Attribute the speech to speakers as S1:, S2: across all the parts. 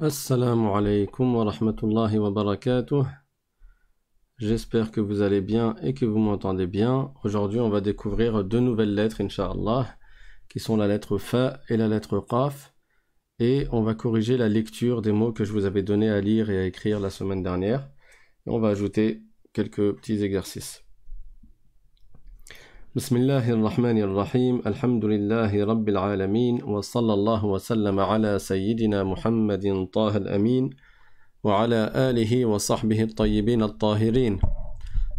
S1: Assalamu alaikum wa rahmatullahi wa barakatuh. J'espère que vous allez bien et que vous m'entendez bien. Aujourd'hui, on va découvrir deux nouvelles lettres, inshallah, qui sont la lettre Fa et la lettre Qaf. Et on va corriger la lecture des mots que je vous avais donné à lire et à écrire la semaine dernière. Et on va ajouter quelques petits exercices. بسم الله الرحمن الرحيم الحمد لله رب العالمين وصلى الله وسلم على سيدنا محمد طه الأمين وعلى آله وصحبه الطيبين الطاهرين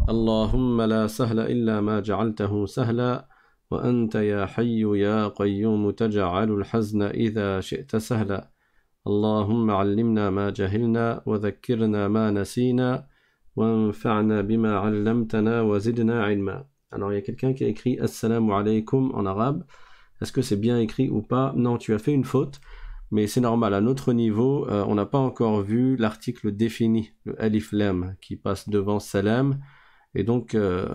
S1: اللهم لا سهل إلا ما جعلته سهلا وأنت يا حي يا قيوم تجعل الحزن إذا شئت سهلا اللهم علمنا ما جهلنا وذكرنا ما نسينا وانفعنا بما علمتنا وزدنا علما Alors il y a quelqu'un qui a écrit Assalamu alaikum en arabe. Est-ce que c'est bien écrit ou pas Non, tu as fait une faute, mais c'est normal. À notre niveau, euh, on n'a pas encore vu l'article défini, le alif lam, qui passe devant salam. Et donc, euh,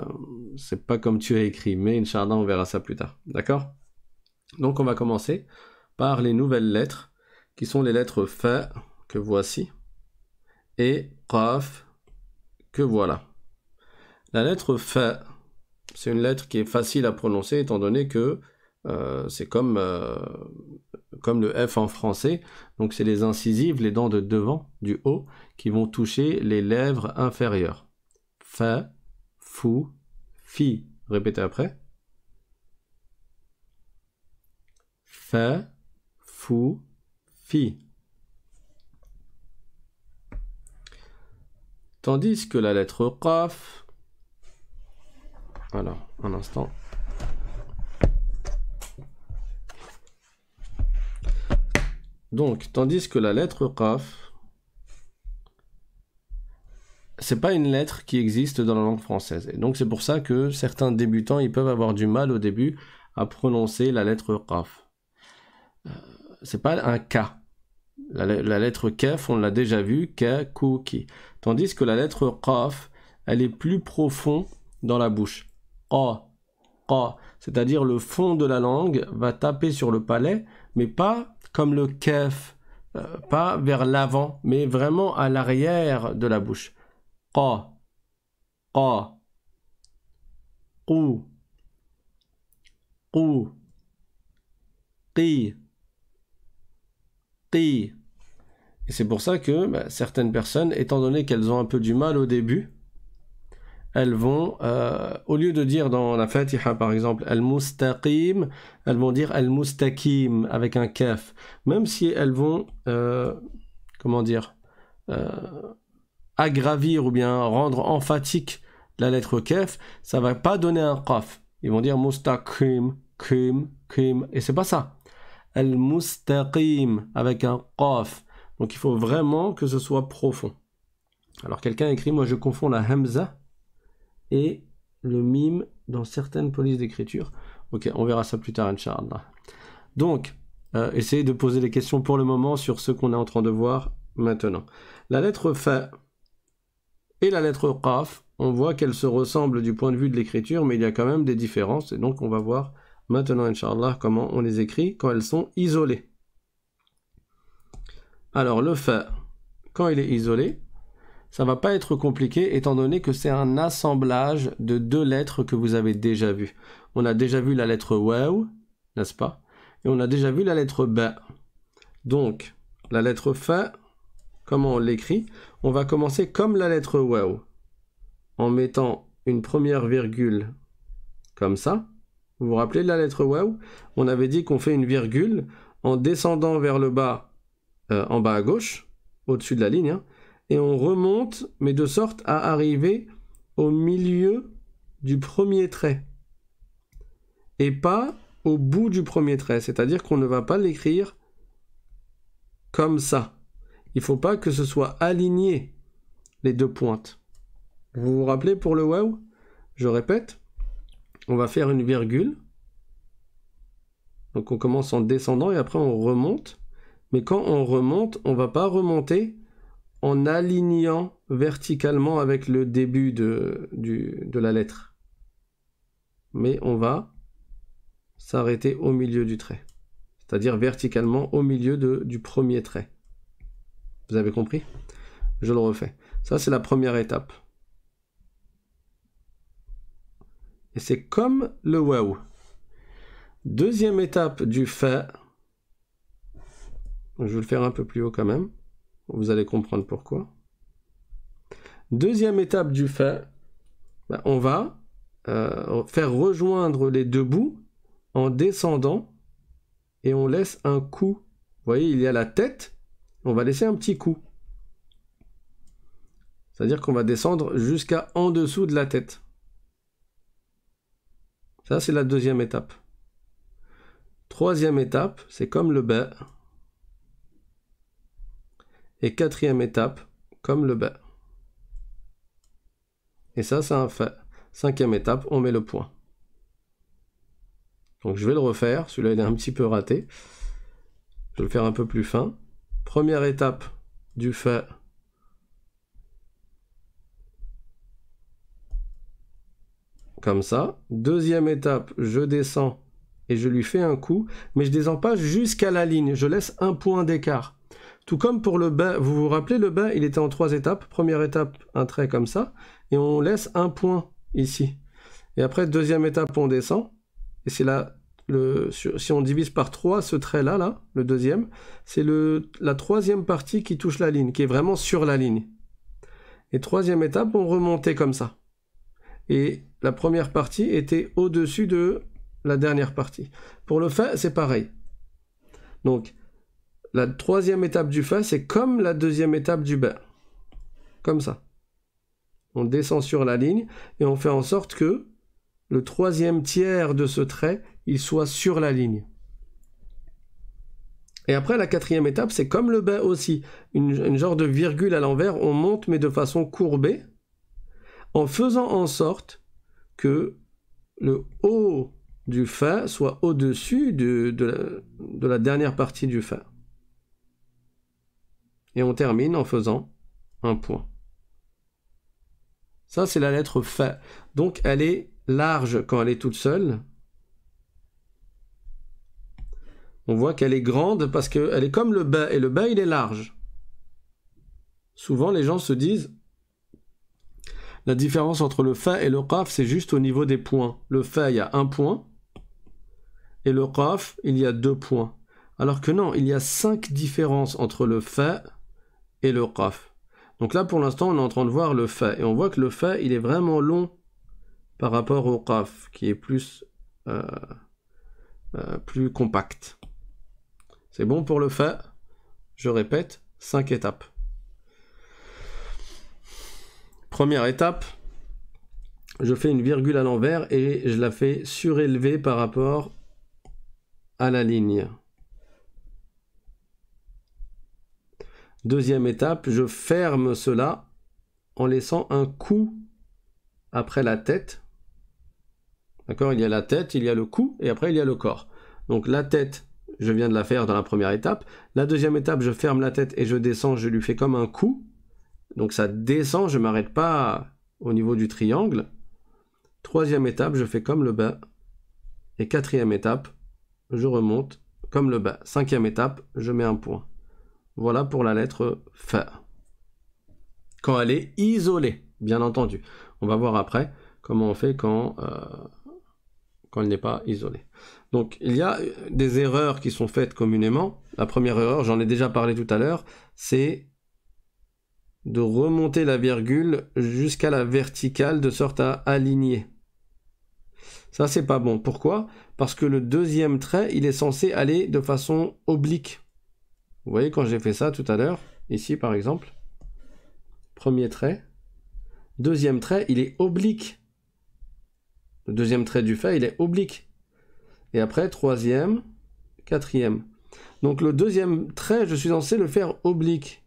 S1: c'est pas comme tu as écrit, mais Inch'Allah, on verra ça plus tard. D'accord Donc, on va commencer par les nouvelles lettres, qui sont les lettres Fa, que voici, et Qaf, que voilà. La lettre Fa, c'est une lettre qui est facile à prononcer étant donné que euh, c'est comme, euh, comme le F en français. Donc c'est les incisives, les dents de devant du haut qui vont toucher les lèvres inférieures. Fa, fou, fi. Répétez après. Fa, fou, fi. Tandis que la lettre Qaf alors, un instant. Donc, tandis que la lettre Qaf, c'est pas une lettre qui existe dans la langue française. Et donc, c'est pour ça que certains débutants, ils peuvent avoir du mal au début à prononcer la lettre Qaf. Ce euh, c'est pas un K. La, lettre K, on l'a déjà vu, K, Kou, Ki. Tandis que la lettre Qaf, elle est plus profonde dans la bouche. C'est-à-dire le fond de la langue va taper sur le palais, mais pas comme le kef, euh, pas vers l'avant, mais vraiment à l'arrière de la bouche. Qa, Et c'est pour ça que bah, certaines personnes, étant donné qu'elles ont un peu du mal au début, elles vont, euh, au lieu de dire dans la Fatiha par exemple Al-Mustaqim, elles vont dire Al-Mustaqim avec un kef. même si elles vont, euh, comment dire, euh, aggravir ou bien rendre emphatique la lettre kef, ça va pas donner un qaf. Ils vont dire Mustaqim, Kim, Kim, et c'est pas ça. Al-Mustaqim avec un qaf. Donc il faut vraiment que ce soit profond. Alors quelqu'un écrit, moi je confonds la hamza et le mime dans certaines polices d'écriture. Ok, on verra ça plus tard, Inch'Allah. Donc, euh, essayez de poser les questions pour le moment sur ce qu'on est en train de voir maintenant. La lettre Fa et la lettre Qaf, on voit qu'elles se ressemblent du point de vue de l'écriture, mais il y a quand même des différences, et donc on va voir maintenant, Inch'Allah, comment on les écrit quand elles sont isolées. Alors, le Fa, quand il est isolé, ça va pas être compliqué étant donné que c'est un assemblage de deux lettres que vous avez déjà vues. On a déjà vu la lettre W, n'est-ce pas Et on a déjà vu la lettre B. Donc, la lettre F, comment on l'écrit On va commencer comme la lettre W, en mettant une première virgule comme ça. Vous vous rappelez de la lettre W On avait dit qu'on fait une virgule en descendant vers le bas, euh, en bas à gauche, au-dessus de la ligne, hein, et on remonte, mais de sorte à arriver au milieu du premier trait et pas au bout du premier trait. C'est-à-dire qu'on ne va pas l'écrire comme ça. Il ne faut pas que ce soit aligné les deux pointes. Vous vous rappelez pour le wow Je répète, on va faire une virgule. Donc on commence en descendant et après on remonte. Mais quand on remonte, on ne va pas remonter en alignant verticalement avec le début de, la lettre. Mais on va s'arrêter au milieu du trait, c'est-à-dire verticalement au milieu du premier trait. Vous avez compris Je le refais. Ça, c'est la première étape. Et c'est comme le waouh. Deuxième étape du fait Je vais le faire un peu plus haut quand même. Vous allez comprendre pourquoi. Deuxième étape du fait, ben, on va euh, faire rejoindre les deux bouts en descendant et on laisse un coup. Vous voyez, il y a la tête, on va laisser un petit coup. C'est-à-dire qu'on va descendre jusqu'à en dessous de la tête. Ça, c'est la deuxième étape. Troisième étape, c'est comme le bas. Et quatrième étape, comme le bas. Et ça, c'est un fait. Cinquième étape, on met le point. Donc je vais le refaire, celui-là il est un petit peu raté. Je vais le faire un peu plus fin. Première étape du fait. Comme ça. Deuxième étape, je descends et je lui fais un coup, mais je descends pas jusqu'à la ligne, je laisse un point d'écart. Tout comme pour le bain, vous vous rappelez, le bain il était en trois étapes. Première étape, un trait comme ça, et on laisse un point ici. Et après, deuxième étape, on descend, et c'est là, si on divise par trois ce trait-là, là, le deuxième, c'est la troisième partie qui touche la ligne, qui est vraiment sur la ligne. Et troisième étape, on remontait comme ça. Et la première partie était au-dessus de la dernière partie. Pour le fait, c'est pareil. Donc, la troisième étape du fa, c'est comme la deuxième étape du bain. Comme ça. On descend sur la ligne et on fait en sorte que le troisième tiers de ce trait, il soit sur la ligne. Et après, la quatrième étape, c'est comme le bain aussi. Une, genre de virgule à l'envers, on monte mais de façon courbée, en faisant en sorte que le haut du Fa soit au-dessus de, de, la dernière partie du Fa et on termine en faisant un point. Ça, c'est la lettre Fa. Donc, elle est large quand elle est toute seule. On voit qu'elle est grande parce qu'elle est comme le B. et le B, il est large. Souvent, les gens se disent la différence entre le Fa et le Qaf, c'est juste au niveau des points. Le Fa, il y a un point, et le Qaf, il y a deux points. Alors que non, il y a cinq différences entre le Fa et le qaf. Donc là, pour l'instant, on est en train de voir le fa. Et on voit que le fa, il est vraiment long par rapport au graph qui est plus, euh, euh, plus compact. C'est bon pour le fa. Je répète, 5 étapes. Première étape, je fais une virgule à l'envers et je la fais surélever par rapport à la ligne. Deuxième étape, je ferme cela en laissant un coup après la tête. D'accord Il y a la tête, il y a le cou et après il y a le corps. Donc la tête, je viens de la faire dans la première étape. La deuxième étape, je ferme la tête et je descends, je lui fais comme un coup. Donc ça descend, je ne m'arrête pas au niveau du triangle. Troisième étape, je fais comme le bas. Et quatrième étape, je remonte comme le bas. Cinquième étape, je mets un point. Voilà pour la lettre F Quand elle est isolée, bien entendu. On va voir après comment on fait quand, euh, quand elle n'est pas isolée. Donc il y a euh, des erreurs qui sont faites communément. La première erreur, j'en ai déjà parlé tout à l'heure, c'est de remonter la virgule jusqu'à la verticale de sorte à aligner. Ça, c'est pas bon. Pourquoi Parce que le deuxième trait, il est censé aller de façon oblique. Vous voyez, quand j'ai fait ça tout à l'heure, ici par exemple, premier trait, deuxième trait, il est oblique. Le deuxième trait du fait, il est oblique. Et après, troisième, quatrième. Donc le deuxième trait, je suis censé le faire oblique.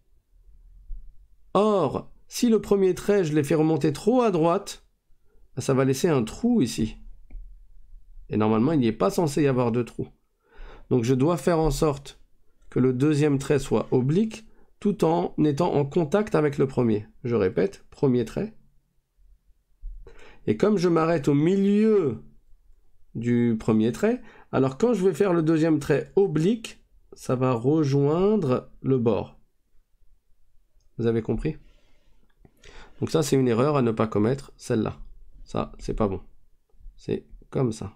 S1: Or, si le premier trait, je l'ai fait remonter trop à droite, bah, ça va laisser un trou ici. Et normalement, il n'y est pas censé y avoir de trou. Donc je dois faire en sorte le deuxième trait soit oblique tout en étant en contact avec le premier. Je répète, premier trait. Et comme je m'arrête au milieu du premier trait, alors quand je vais faire le deuxième trait oblique, ça va rejoindre le bord. Vous avez compris Donc ça, c'est une erreur à ne pas commettre, celle-là. Ça, c'est pas bon. C'est comme ça.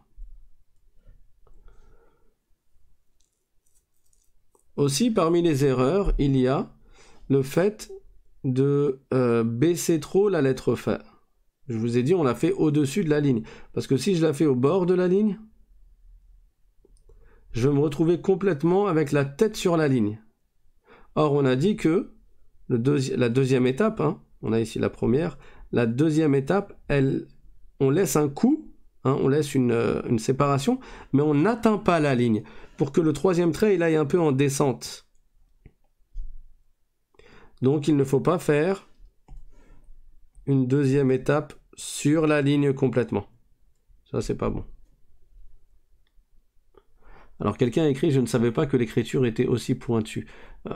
S1: Aussi, parmi les erreurs, il y a le fait de euh, baisser trop la lettre F. Je vous ai dit, on la fait au-dessus de la ligne. Parce que si je la fais au bord de la ligne, je vais me retrouver complètement avec la tête sur la ligne. Or, on a dit que la deuxième étape, hein, on a ici la première, la deuxième étape, elle, on laisse un coup Hein, on laisse euh, une, séparation, mais on n'atteint pas la ligne pour que le troisième trait il aille un peu en descente. Donc il ne faut pas faire une deuxième étape sur la ligne complètement. Ça c'est pas bon. Alors quelqu'un a écrit je ne savais pas que l'écriture était aussi pointue. Euh,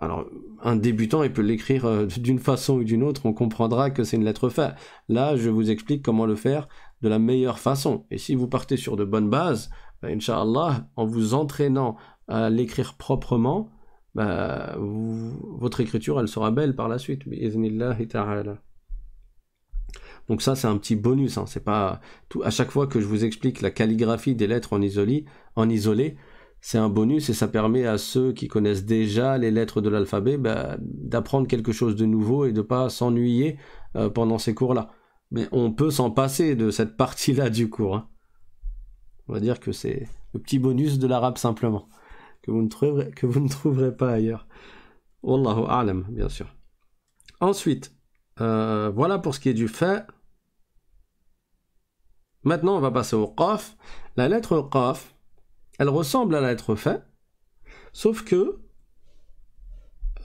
S1: alors un débutant il peut l'écrire euh, d'une façon ou d'une autre, on comprendra que c'est une lettre faite. Là je vous explique comment le faire de la meilleure façon. Et si vous partez sur de bonnes bases, ben, inshallah, en vous entraînant à l'écrire proprement, ben, votre écriture, elle sera belle par la suite. Donc ça, c'est un petit bonus. Hein. C'est pas tout, à chaque fois que je vous explique la calligraphie des lettres en isolé, en isolé, c'est un bonus et ça permet à ceux qui connaissent déjà les lettres de l'alphabet ben, d'apprendre quelque chose de nouveau et de ne pas s'ennuyer euh, pendant ces cours-là mais on peut s'en passer de cette partie-là du cours. Hein. On va dire que c'est le petit bonus de l'arabe simplement, que vous ne trouverez, que vous ne trouverez pas ailleurs. Wallahu alam, bien sûr. Ensuite, euh, voilà pour ce qui est du fait. Maintenant, on va passer au qaf. La lettre qaf, elle ressemble à la lettre fait, sauf que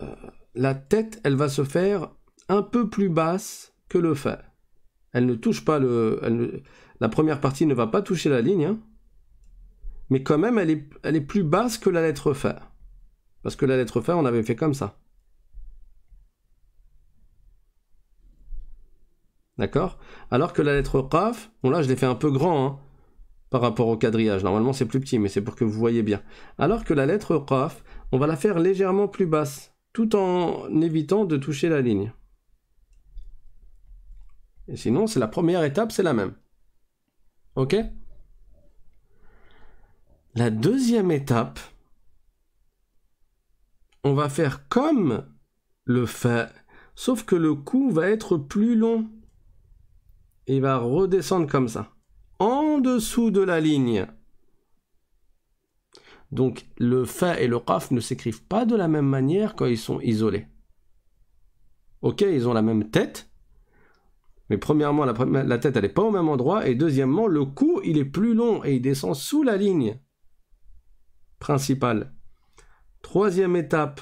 S1: euh, la tête, elle va se faire un peu plus basse que le fait. Elle ne touche pas le... la première partie ne va pas toucher la ligne, hein. mais quand même, elle est, elle est plus basse que la lettre Fa. Parce que la lettre F on avait fait comme ça. D'accord Alors que la lettre Qaf, bon là je l'ai fait un peu grand hein, par rapport au quadrillage. Normalement c'est plus petit, mais c'est pour que vous voyez bien. Alors que la lettre Qaf, on va la faire légèrement plus basse, tout en évitant de toucher la ligne. Et sinon, c'est la première étape, c'est la même. Ok La deuxième étape, on va faire comme le fa, sauf que le coup va être plus long. Et il va redescendre comme ça, en dessous de la ligne. Donc le fa et le qaf ne s'écrivent pas de la même manière quand ils sont isolés. Ok, ils ont la même tête, mais premièrement, la, tête, elle n'est pas au même endroit. Et deuxièmement, le cou, il est plus long et il descend sous la ligne principale. Troisième étape,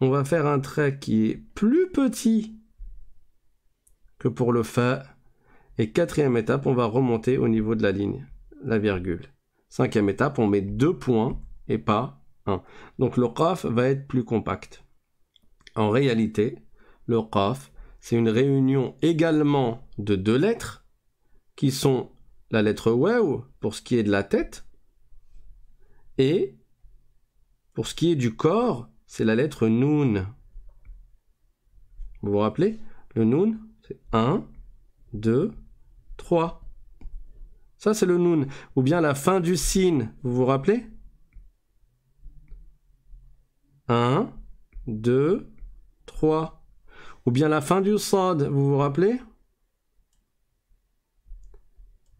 S1: on va faire un trait qui est plus petit que pour le Fa. Et quatrième étape, on va remonter au niveau de la ligne, la virgule. Cinquième étape, on met deux points et pas un. Donc le Qaf va être plus compact. En réalité, le Qaf, c'est une réunion également de deux lettres, qui sont la lettre WOW pour ce qui est de la tête, et pour ce qui est du corps, c'est la lettre Noun. Vous vous rappelez Le Noun, c'est 1, 2, 3. Ça, c'est le Noun. Ou bien la fin du signe, vous vous rappelez 1, 2, 3. Ou bien la fin du SAD, vous vous rappelez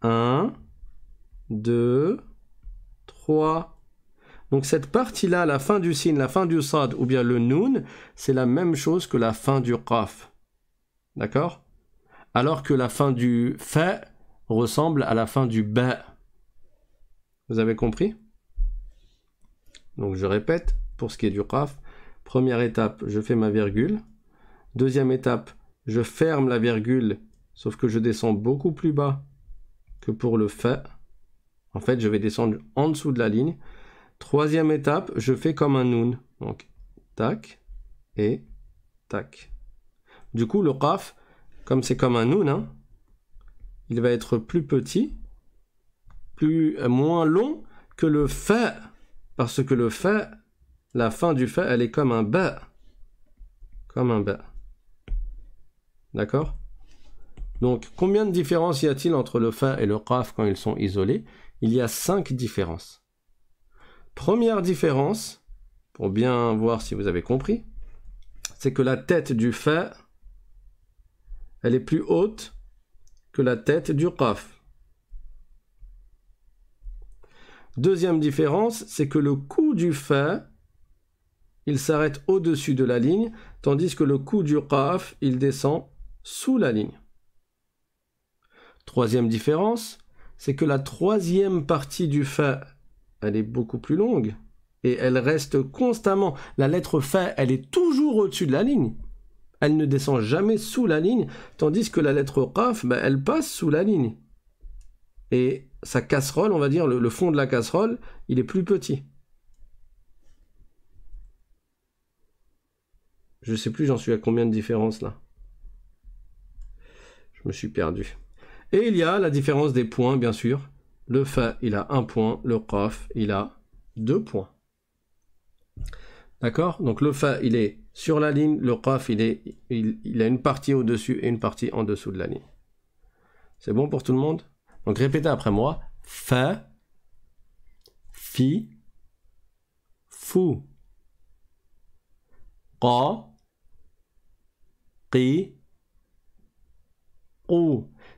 S1: 1, 2, 3. Donc cette partie-là, la fin du signe, la fin du SAD, ou bien le Nun, c'est la même chose que la fin du Qaf. D'accord Alors que la fin du Fa ressemble à la fin du Ba. Vous avez compris Donc je répète, pour ce qui est du Qaf, première étape, je fais ma virgule. Deuxième étape, je ferme la virgule, sauf que je descends beaucoup plus bas que pour le fa. En fait, je vais descendre en dessous de la ligne. Troisième étape, je fais comme un noun. Donc, tac et tac. Du coup, le qaf, comme c'est comme un noun, hein, il va être plus petit, plus euh, moins long que le fa, parce que le fa, la fin du fa, elle est comme un ba, comme un ba. D'accord Donc, combien de différences y a-t-il entre le fa et le qaf quand ils sont isolés Il y a cinq différences. Première différence, pour bien voir si vous avez compris, c'est que la tête du fa, elle est plus haute que la tête du qaf. Deuxième différence, c'est que le cou du fa, il s'arrête au-dessus de la ligne, tandis que le cou du qaf, il descend sous la ligne. Troisième différence, c'est que la troisième partie du Fa, elle est beaucoup plus longue et elle reste constamment. La lettre Fa, elle est toujours au-dessus de la ligne. Elle ne descend jamais sous la ligne, tandis que la lettre Qaf, ben, elle passe sous la ligne. Et sa casserole, on va dire, le, fond de la casserole, il est plus petit. Je ne sais plus, j'en suis à combien de différences là je me suis perdu. Et il y a la différence des points, bien sûr. Le fa, il a un point. Le qaf, il a deux points. D'accord Donc le fa, il est sur la ligne. Le qaf, il, est, il, a une partie au-dessus et une partie en dessous de la ligne. C'est bon pour tout le monde Donc répétez après moi. Fa, fi, fou. Qa, qi,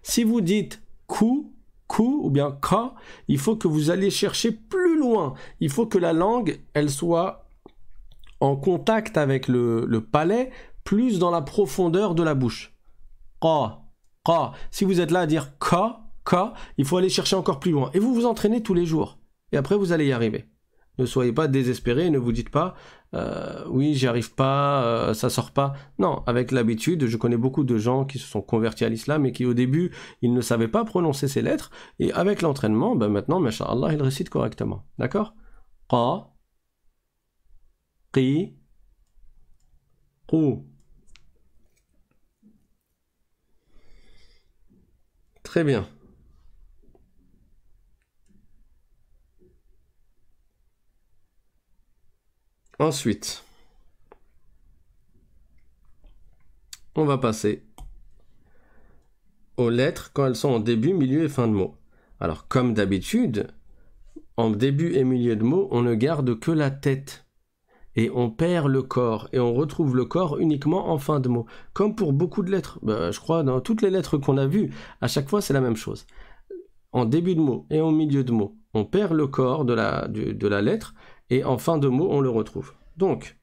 S1: si vous dites coup ou bien ka, il faut que vous allez chercher plus loin. Il faut que la langue, elle soit en contact avec le, palais, plus dans la profondeur de la bouche. Ka, Si vous êtes là à dire ka, ka, il faut aller chercher encore plus loin. Et vous vous entraînez tous les jours. Et après, vous allez y arriver. Ne soyez pas désespérés, ne vous dites pas euh, oui, j'y arrive pas, euh, ça sort pas. Non, avec l'habitude, je connais beaucoup de gens qui se sont convertis à l'islam et qui au début, ils ne savaient pas prononcer ces lettres et avec l'entraînement, ben maintenant, masha'Allah, ils récitent correctement. D'accord Qa Qi Qu Très bien. Ensuite, on va passer aux lettres quand elles sont en début, milieu et fin de mot. Alors, comme d'habitude, en début et milieu de mot, on ne garde que la tête. Et on perd le corps. Et on retrouve le corps uniquement en fin de mot. Comme pour beaucoup de lettres. Bah, je crois, dans toutes les lettres qu'on a vues, à chaque fois, c'est la même chose. En début de mot et en milieu de mot, on perd le corps de la lettre et en fin de mot, on le retrouve. Donc,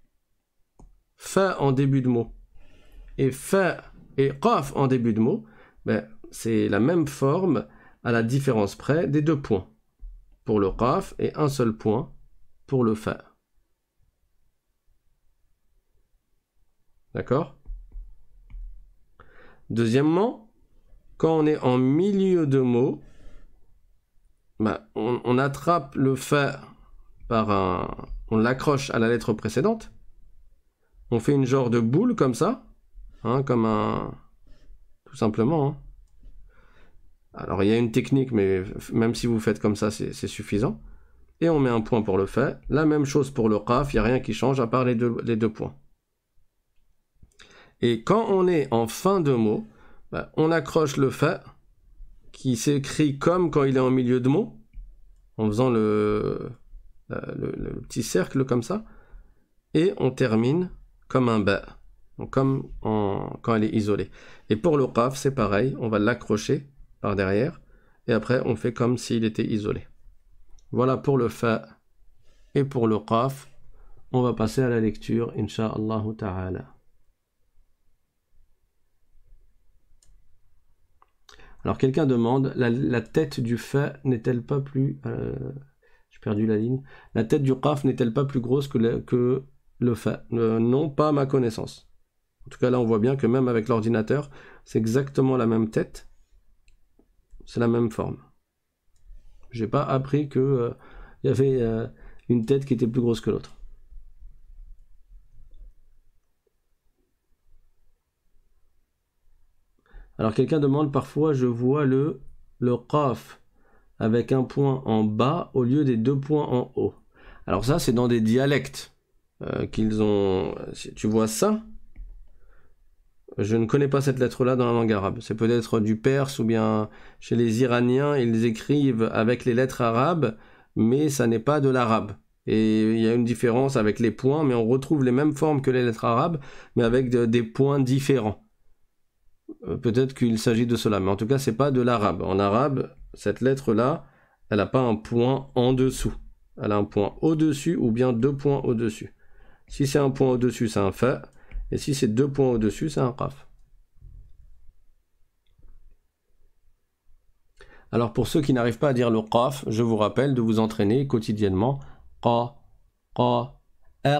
S1: fa en début de mot et fa et qaf en début de mot, ben, c'est la même forme à la différence près des deux points pour le qaf et un seul point pour le fa. D'accord Deuxièmement, quand on est en milieu de mot, ben, on, on attrape le fa par un... On l'accroche à la lettre précédente. On fait une genre de boule comme ça. Hein, comme un... Tout simplement. Hein. Alors il y a une technique, mais même si vous faites comme ça, c'est suffisant. Et on met un point pour le fait. La même chose pour le raf, il n'y a rien qui change à part les deux, les deux points. Et quand on est en fin de mot, bah, on accroche le fait, qui s'écrit comme quand il est en milieu de mot, en faisant le, euh, le, petit cercle comme ça, et on termine comme un ba, comme quand elle est isolée. Et pour le qaf, c'est pareil, on va l'accrocher par derrière, et après on fait comme s'il était isolé. Voilà pour le fa et pour le qaf. On va passer à la lecture, insha'Allah ta'ala. Alors quelqu'un demande, la, tête du fa n'est-elle pas plus... Euh, perdu la ligne. La tête du raf n'est-elle pas plus grosse que, le, que fa Non, pas à ma connaissance. En tout cas, là, on voit bien que même avec l'ordinateur, c'est exactement la même tête. C'est la même forme. J'ai pas appris que il euh, y avait euh, une tête qui était plus grosse que l'autre. Alors quelqu'un demande parfois, je vois le le qaf avec un point en bas au lieu des deux points en haut. Alors ça, c'est dans des dialectes euh, qu'ils ont... Tu vois ça Je ne connais pas cette lettre-là dans la langue arabe. C'est peut-être du perse ou bien chez les Iraniens, ils écrivent avec les lettres arabes, mais ça n'est pas de l'arabe. Et il y a une différence avec les points, mais on retrouve les mêmes formes que les lettres arabes, mais avec des points différents. Euh, peut-être qu'il s'agit de cela, mais en tout cas, c'est pas de l'arabe. En arabe, cette lettre-là, elle n'a pas un point en dessous. Elle a un point au-dessus ou bien deux points au-dessus. Si c'est un point au-dessus, c'est un fa. Et si c'est deux points au-dessus, c'est un raf. Alors pour ceux qui n'arrivent pas à dire le qaf, je vous rappelle de vous entraîner quotidiennement. Qa, qa, e,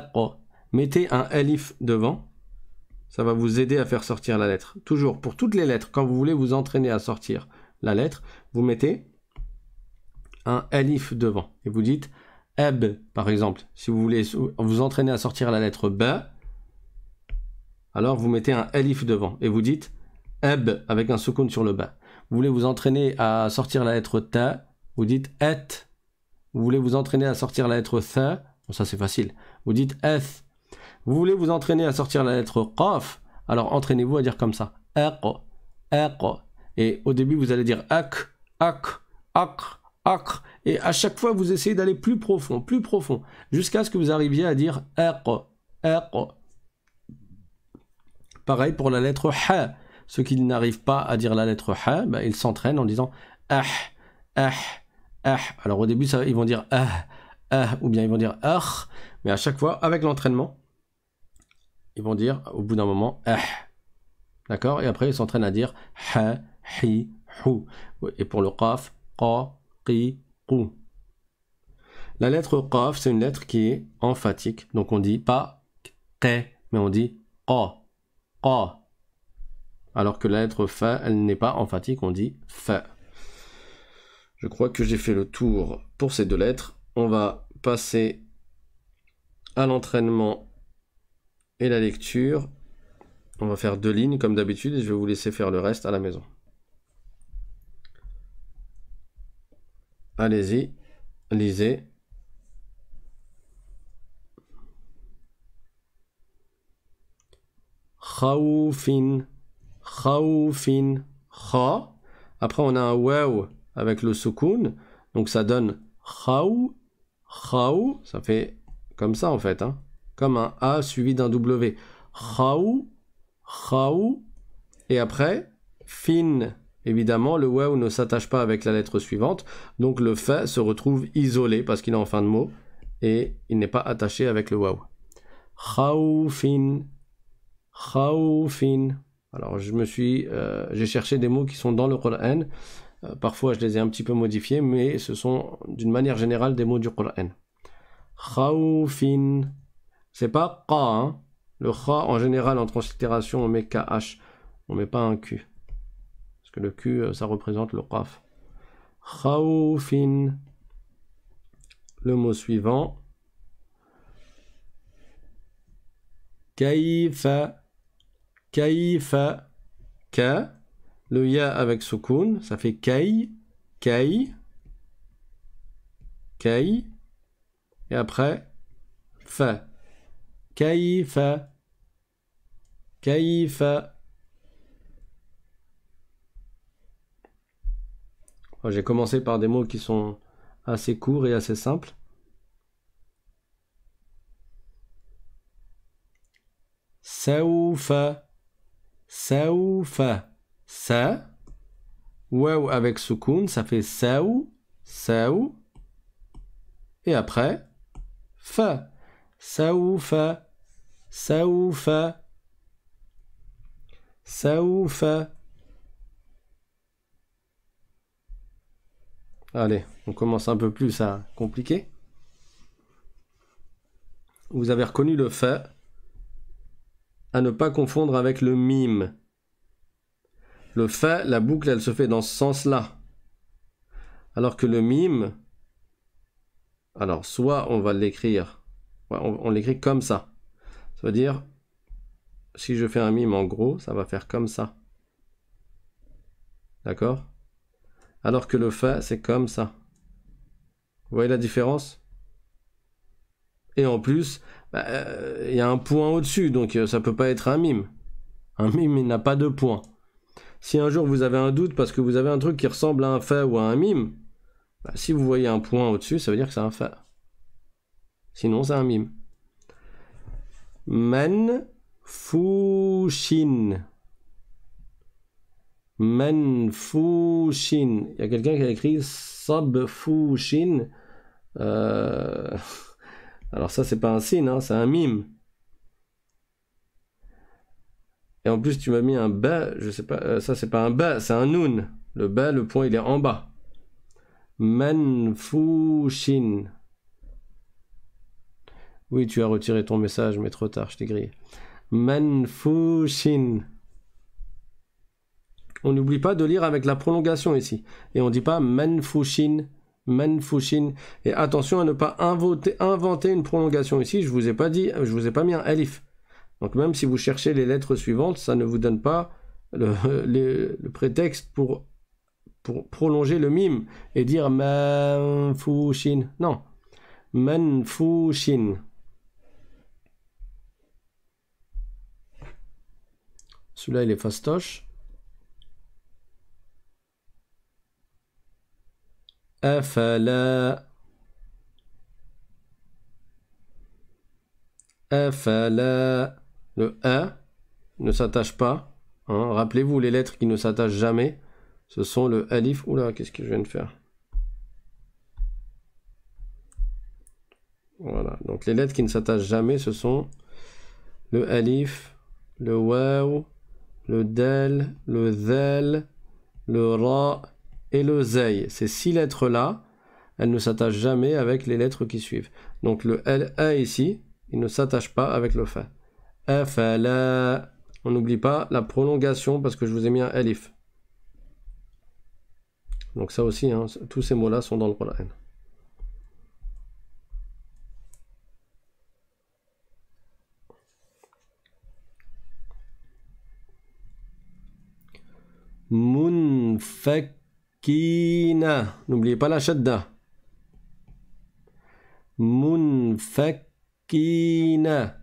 S1: Mettez un elif » devant. Ça va vous aider à faire sortir la lettre. Toujours, pour toutes les lettres, quand vous voulez vous entraîner à sortir la lettre, vous mettez un alif devant et vous dites eb, par exemple. Si vous voulez vous entraîner à sortir la lettre b. alors vous mettez un alif devant et vous dites eb avec un soukoun sur le b. Vous voulez vous entraîner à sortir la lettre ta, vous dites et. Vous voulez vous entraîner à sortir la lettre tha, ça c'est facile. Vous dites f. Vous voulez vous entraîner à sortir la lettre qaf, alors entraînez-vous à dire comme ça. Aq, aq, et au début, vous allez dire ak »,« ak »,« ak »,« ak ». Et à chaque fois, vous essayez d'aller plus profond, plus profond, jusqu'à ce que vous arriviez à dire ak »,« ak ». Pareil pour la lettre ha. Ceux qui n'arrivent pas à dire la lettre ha, ben, ils s'entraînent en disant ah, ah, ah. Alors au début, ça, ils vont dire ah, ah, ou bien ils vont dire ah, mais à chaque fois, avec l'entraînement, ils vont dire au bout d'un moment ah. D'accord Et après, ils s'entraînent à dire ha, et pour le qaf, qa, qi, qu. La lettre qaf, c'est une lettre qui est emphatique. Donc on dit pas T, mais on dit qa, qa. Alors que la lettre fa, elle n'est pas emphatique, on dit fa. Je crois que j'ai fait le tour pour ces deux lettres. On va passer à l'entraînement et la lecture. On va faire deux lignes comme d'habitude et je vais vous laisser faire le reste à la maison. Allez-y, lisez. KHAOU FIN kha. Après, on a un W avec le soukoun. Donc, ça donne khaou, khaou. Ça fait comme ça, en fait. Hein. comme un A suivi d'un W. Khaou, khaou. Et après, fin. Évidemment, le waouh ne s'attache pas avec la lettre suivante, donc le fa se retrouve isolé parce qu'il est en fin de mot et il n'est pas attaché avec le waouh. Khawfin, khawfin. Alors je me suis, euh, j'ai cherché des mots qui sont dans le Qur'an. Euh, parfois je les ai un petit peu modifiés, mais ce sont d'une manière générale des mots du Coran. Khawfin, c'est pas qa. Hein. Le kha en général en translittération on met kh, on met pas un q. Parce que le Q, euh, ça représente le Qaf. Khawfin. Le mot suivant. Kaifa. Kaifa. Ka. Le ya avec soukoun, ça fait kai. Kai. Kai. Et après, fa. Kaifa. Kaifa. J'ai commencé par des mots qui sont assez courts et assez simples. Saoufa, saoufa, Sa. Waou avec soukoun ça fait saou saou et après fa saoufa saoufa saoufa Allez, on commence un peu plus à compliquer. Vous avez reconnu le fait à ne pas confondre avec le mime. Le fait, la boucle, elle se fait dans ce sens-là. Alors que le mime, alors soit on va l'écrire, on, l'écrit comme ça. Ça veut dire, si je fais un mime en gros, ça va faire comme ça. D'accord alors que le Fa, c'est comme ça. Vous voyez la différence Et en plus, bah, euh, il y a un point au-dessus, donc ça euh, ça peut pas être un mime. Un mime, il n'a pas de point. Si un jour vous avez un doute parce que vous avez un truc qui ressemble à un fa ou à un mime, bah, si vous voyez un point au-dessus, ça veut dire que c'est un fa. Sinon, c'est un mime. Men Fushin shin. Il y a quelqu'un qui a écrit fu shin. Euh, alors ça, c'est pas un signe, hein, c'est un mime. Et en plus, tu m'as mis un ba, je sais pas, euh, ça c'est pas un ba, c'est un noun. Le ba, le point, il est en bas. shin. Oui, tu as retiré ton message, mais trop tard, je t'ai grillé. shin on n'oublie pas de lire avec la prolongation ici. Et on ne dit pas manfushin, manfushin. Et attention à ne pas inventer, une prolongation ici. Je vous ai pas dit, je vous ai pas mis un alif. Donc même si vous cherchez les lettres suivantes, ça ne vous donne pas le, prétexte pour, prolonger le mime et dire manfushin. Non. Manfushin. Celui-là, il est fastoche. أفلا أفلا le A ne s'attache pas. Hein. Rappelez-vous les lettres qui ne s'attachent jamais. Ce sont le alif. Oula, qu'est-ce que je viens de faire Voilà. Donc les lettres qui ne s'attachent jamais, ce sont le alif, le waw, le del, le zel, le ra, et le ZEI, Ces six lettres-là, elles ne s'attachent jamais avec les lettres qui suivent. Donc le l a e ici, il ne s'attache pas avec le fa. la e. On n'oublie pas la prolongation parce que je vous ai mis un ELIF. Donc ça aussi, hein, tous ces mots-là sont dans le Qur'an. N. N'oubliez pas la shadda. Munfakina.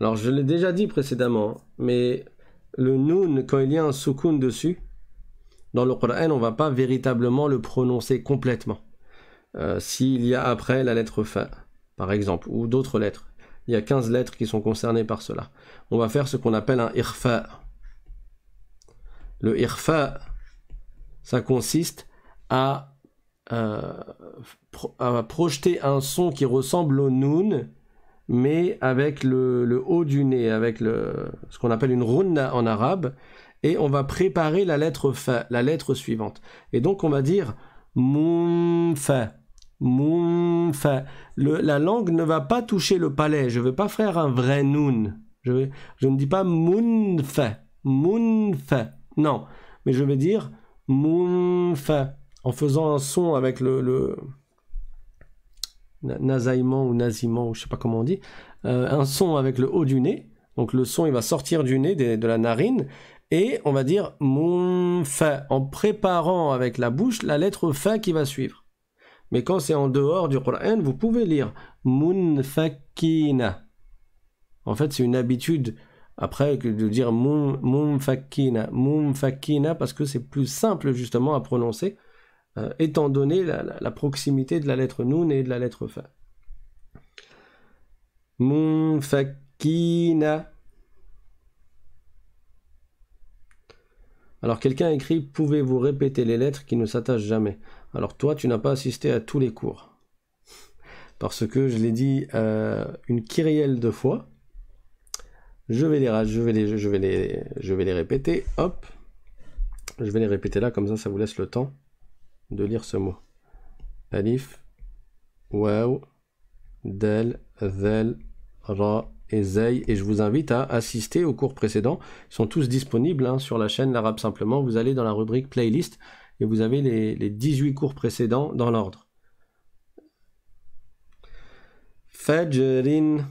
S1: Alors, je l'ai déjà dit précédemment, mais le noun, quand il y a un sukun dessus, dans le Qur'an, on ne va pas véritablement le prononcer complètement. Euh, s'il y a après la lettre fa, par exemple, ou d'autres lettres. Il y a 15 lettres qui sont concernées par cela. On va faire ce qu'on appelle un irfa. Le irfa, ça consiste euh, à, projeter un son qui ressemble au noun, mais avec le, haut du nez, avec le, ce qu'on appelle une runna en arabe, et on va préparer la lettre fa, la lettre suivante. Et donc on va dire fa. La langue ne va pas toucher le palais. Je ne veux pas faire un vrai noun. Je, je ne dis pas mounfa. Mounfa. Non. Mais je vais dire en faisant un son avec le, le ou nasiment, ou je sais pas comment on dit, euh, un son avec le haut du nez. Donc le son, il va sortir du nez, de la narine, et on va dire fa en préparant avec la bouche la lettre Fa qui va suivre. Mais quand c'est en dehors du Qur'an, vous pouvez lire fakina. En fait, c'est une habitude après, de dire mumfakina, mumfakina, parce que c'est plus simple justement à prononcer, euh, étant donné la, proximité de la lettre nun et de la lettre fa. Mumfakina. Alors quelqu'un écrit Pouvez-vous répéter les lettres qui ne s'attachent jamais Alors toi, tu n'as pas assisté à tous les cours. Parce que je l'ai dit euh, une kyrielle de fois. Je vais les, répéter. Hop. Je vais les répéter là, comme ça, ça vous laisse le temps de lire ce mot. Alif, waw, del, zel, ra et Et je vous invite à assister aux cours précédents. Ils sont tous disponibles hein, sur la chaîne L'Arabe Simplement. Vous allez dans la rubrique playlist et vous avez les, les 18 cours précédents dans l'ordre. Fajrin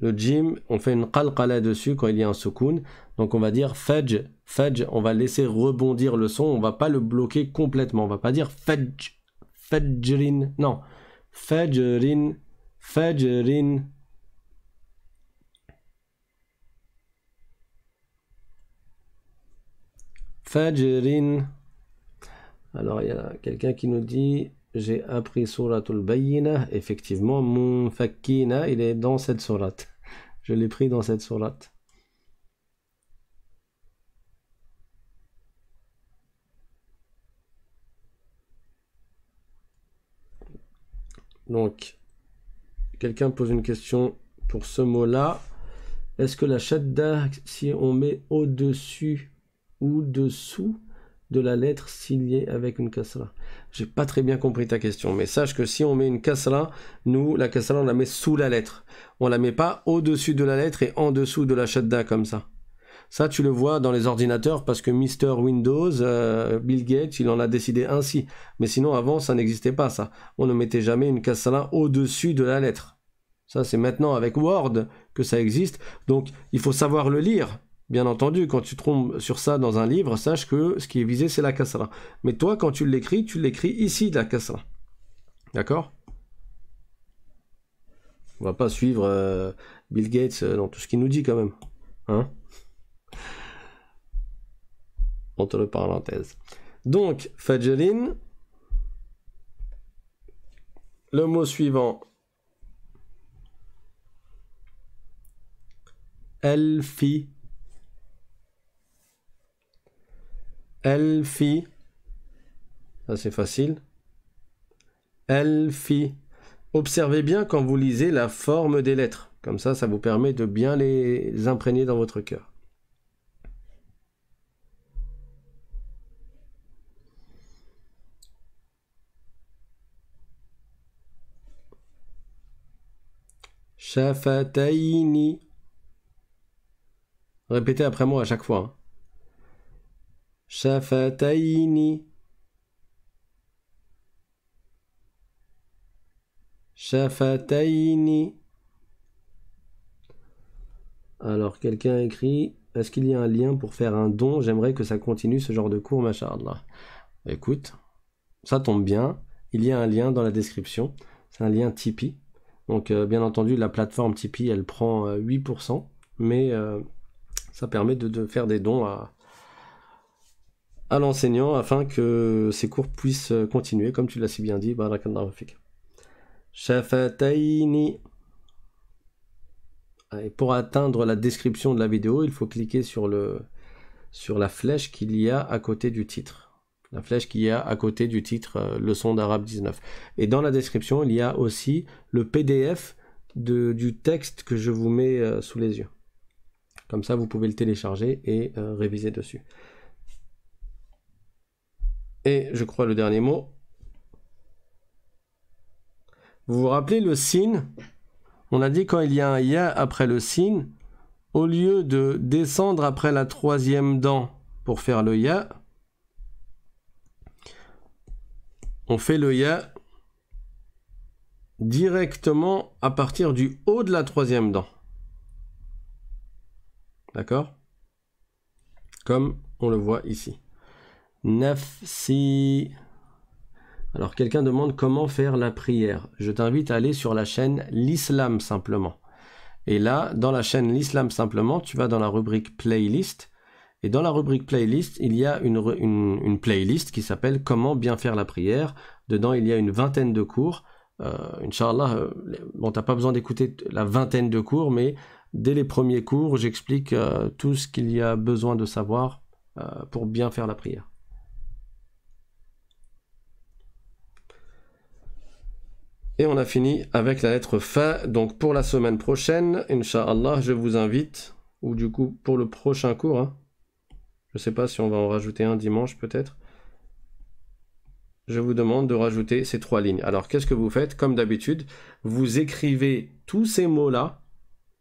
S1: le jim, on fait une qalqala dessus quand il y a un soukoun. Donc on va dire fadj, fadj, on va laisser rebondir le son, on va pas le bloquer complètement, on va pas dire fadj fajrin, non, fajrin, fajrin. Fajrin. Alors il y a quelqu'un qui nous dit j'ai appris sur la Bayina, effectivement, mon fakina, il est dans cette sourate. Je l'ai pris dans cette sourate. Donc, quelqu'un pose une question pour ce mot-là. Est-ce que la shadda, si on met au-dessus ou dessous, de la lettre signée avec une kasra J'ai pas très bien compris ta question, mais sache que si on met une kasra, nous, la kasra, on la met sous la lettre. On la met pas au-dessus de la lettre et en dessous de la shadda comme ça. Ça, tu le vois dans les ordinateurs parce que Mr. Windows, euh, Bill Gates, il en a décidé ainsi. Mais sinon, avant, ça n'existait pas, ça. On ne mettait jamais une kasra au-dessus de la lettre. Ça, c'est maintenant avec Word que ça existe. Donc, il faut savoir le lire Bien entendu, quand tu trompes sur ça dans un livre, sache que ce qui est visé, c'est la kasra. Mais toi, quand tu l'écris, tu l'écris ici, la kasra. D'accord On va pas suivre euh, Bill Gates euh, dans tout ce qu'il nous dit quand même. Hein Entre le parenthèse. Donc, Fajalin. le mot suivant. Elfi. elle ça c'est facile, elle Observez bien quand vous lisez la forme des lettres, comme ça ça vous permet de bien les imprégner dans votre cœur. Shafataini. Répétez après moi à chaque fois. Hein. شفتين شفتين Alors quelqu'un écrit Est-ce qu'il y a un lien pour faire un don J'aimerais que ça continue ce genre de cours, machallah. Écoute, ça tombe bien. Il y a un lien dans la description. C'est un lien Tipeee. Donc euh, bien entendu, la plateforme Tipeee, elle prend 8%, euh, mais euh, ça permet de, faire des dons à, à l'enseignant afin que ces cours puissent continuer, comme tu l'as si bien dit. Barakallahu fik. Shafataini. Et pour atteindre la description de la vidéo, il faut cliquer sur, le, sur la flèche qu'il y a à côté du titre. La flèche qu'il y a à côté du titre euh, Leçon d'arabe 19. Et dans la description, il y a aussi le PDF du texte que je vous mets euh, sous les yeux. Comme ça, vous pouvez le télécharger et euh, réviser dessus et je crois le dernier mot. Vous vous rappelez le signe On a dit quand il y a un ya après le signe, au lieu de descendre après la troisième dent pour faire le ya, on fait le ya directement à partir du haut de la troisième dent. D'accord Comme on le voit ici. Nafsi. Alors quelqu'un demande comment faire la prière. Je t'invite à aller sur la chaîne l'islam simplement. Et là, dans la chaîne l'islam simplement, tu vas dans la rubrique playlist. Et dans la rubrique playlist, il y a une, playlist qui s'appelle Comment bien faire la prière. Dedans, il y a une vingtaine de cours. Euh, Inch'Allah, tu euh, bon, t'as pas besoin d'écouter la vingtaine de cours, mais dès les premiers cours, j'explique euh, tout ce qu'il y a besoin de savoir pour bien faire la prière. Et on a fini avec la lettre fin. Donc pour la semaine prochaine, Inch'Allah, je vous invite, ou du coup pour le prochain cours, hein. je ne sais pas si on va en rajouter un dimanche peut-être, je vous demande de rajouter ces trois lignes. Alors qu'est-ce que vous faites Comme d'habitude, vous écrivez tous ces mots-là,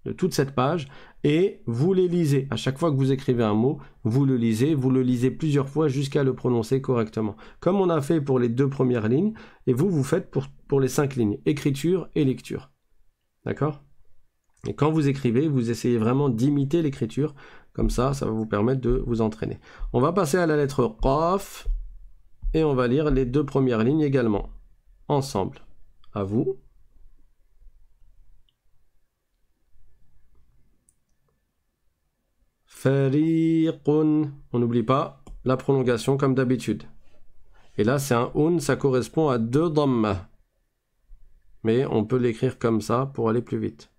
S1: de toute cette page, et vous les lisez. À chaque fois que vous écrivez un mot, vous le lisez, vous le lisez plusieurs fois jusqu'à le prononcer correctement. Comme on a fait pour les deux premières lignes, et vous, vous faites pour pour les cinq lignes, écriture et lecture. D'accord Et quand vous écrivez, vous essayez vraiment d'imiter l'écriture. Comme ça, ça va vous permettre de vous entraîner. On va passer à la lettre Qaf et on va lire les deux premières lignes également. Ensemble. À vous. Fariqun. On n'oublie pas la prolongation comme d'habitude. Et là, c'est un un, ça correspond à deux dhamma mais on peut l'écrire comme ça pour aller plus vite.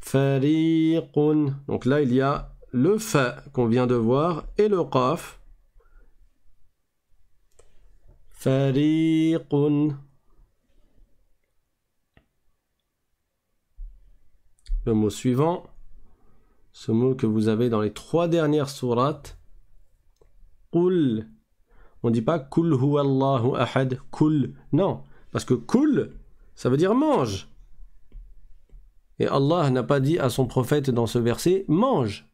S1: Fariqun. Donc là, il y a le fa qu'on vient de voir et le qaf. Fariqun. Le mot suivant, ce mot que vous avez dans les trois dernières sourates. Kul. On ne dit pas kul Allahu ahad, kul. Non, parce que kul, ça veut dire mange. Et Allah n'a pas dit à son prophète dans ce verset mange.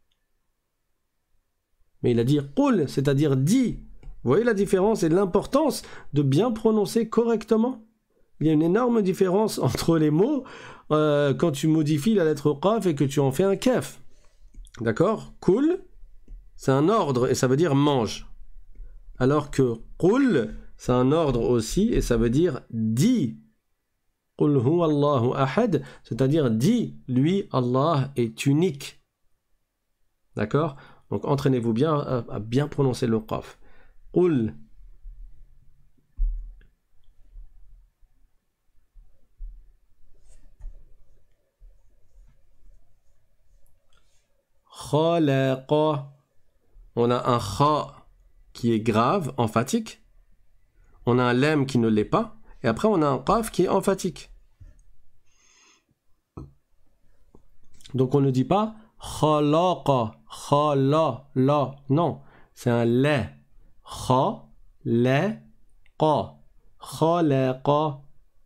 S1: Mais il a dit qul, c'est-à-dire dit ». Vous voyez la différence et l'importance de bien prononcer correctement Il y a une énorme différence entre les mots euh, quand tu modifies la lettre qaf et que tu en fais un kef ». D'accord Qul, c'est un ordre et ça veut dire mange. Alors que qul, c'est un ordre aussi et ça veut dire dit » c'est-à-dire dis lui Allah est unique. D'accord Donc entraînez-vous bien à, bien prononcer le qaf. Qul On a un kha qui est grave, emphatique. On a un lem qui ne l'est pas. Et après, on a un qaf qui est emphatique. Donc on ne dit pas khalaqa, khala, la. Non, c'est un la. Kha, la, qa. Khalaqa.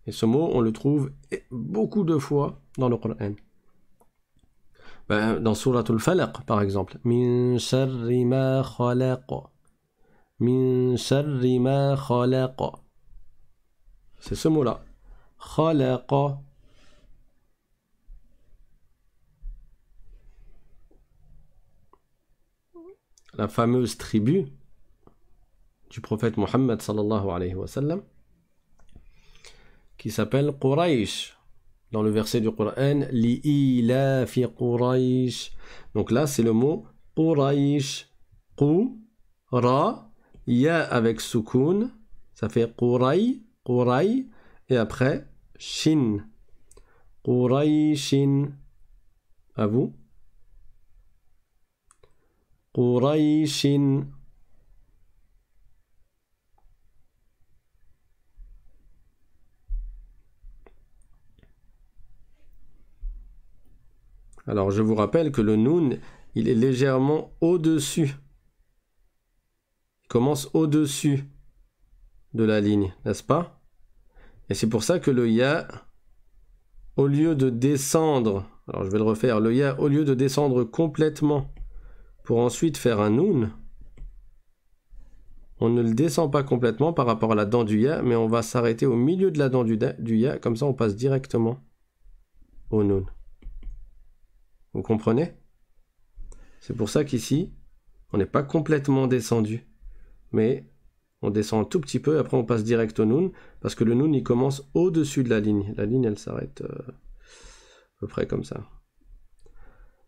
S1: Et ce mot, on le trouve beaucoup de fois dans le Coran. Ben, dans Surat al-Falaq, par exemple. Min sharri ma khalaqa. Min sharri ma khalaqa. C'est ce mot-là. Khalaqa. La fameuse tribu du prophète Mohammed sallallahu alayhi wa sallam qui s'appelle Quraysh dans le verset du Coran li fi Quraysh donc là c'est le mot Quraysh Ra, ya avec soukoun ça fait Quraysh et après Shin. Shin. À vous. Shin. Alors je vous rappelle que le Noun, il est légèrement au-dessus. Il commence au-dessus de la ligne, n'est-ce pas et c'est pour ça que le ya, au lieu de descendre, alors je vais le refaire, le ya, au lieu de descendre complètement pour ensuite faire un noun, on ne le descend pas complètement par rapport à la dent du ya, mais on va s'arrêter au milieu de la dent du, ya, comme ça on passe directement au noun. Vous comprenez C'est pour ça qu'ici, on n'est pas complètement descendu, mais on descend un tout petit peu, après on passe direct au noun, parce que le noun il commence au-dessus de la ligne. La ligne elle s'arrête euh, à peu près comme ça.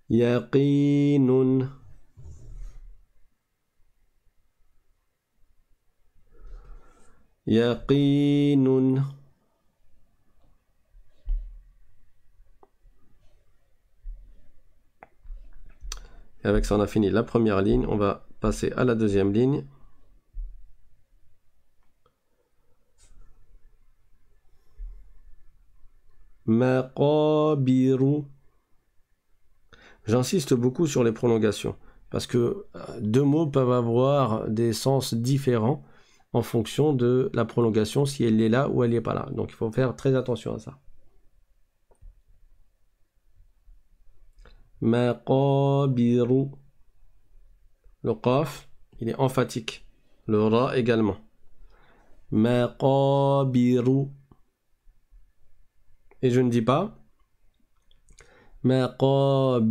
S1: Yaqinun. Yaqinun. Et avec ça on a fini la première ligne, on va passer à la deuxième ligne maqabiru. J'insiste beaucoup sur les prolongations, parce que euh, deux mots peuvent avoir des sens différents en fonction de la prolongation, si elle est là ou elle n'est pas là. Donc il faut faire très attention à ça. Le qaf, il est emphatique. Le ra également. Maqabiru. Et je ne dis pas maqabiru.